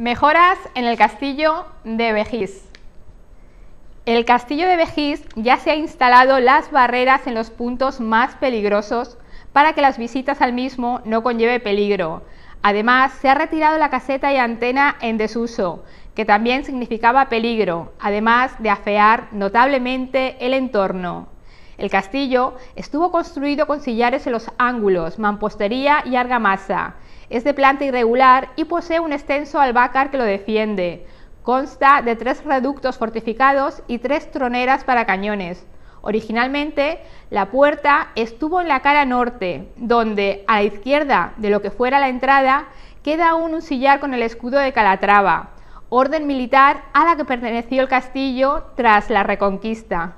Mejoras en el castillo de Vejís. El castillo de Vejís ya se ha instalado las barreras en los puntos más peligrosos para que las visitas al mismo no conlleve peligro. Además, se ha retirado la caseta y antena en desuso, que también significaba peligro, además de afear notablemente el entorno. El castillo estuvo construido con sillares en los ángulos, mampostería y argamasa, es de planta irregular y posee un extenso albácar que lo defiende. Consta de tres reductos fortificados y tres troneras para cañones. Originalmente, la puerta estuvo en la cara norte, donde, a la izquierda de lo que fuera la entrada, queda aún un sillar con el escudo de Calatrava, orden militar a la que perteneció el castillo tras la Reconquista.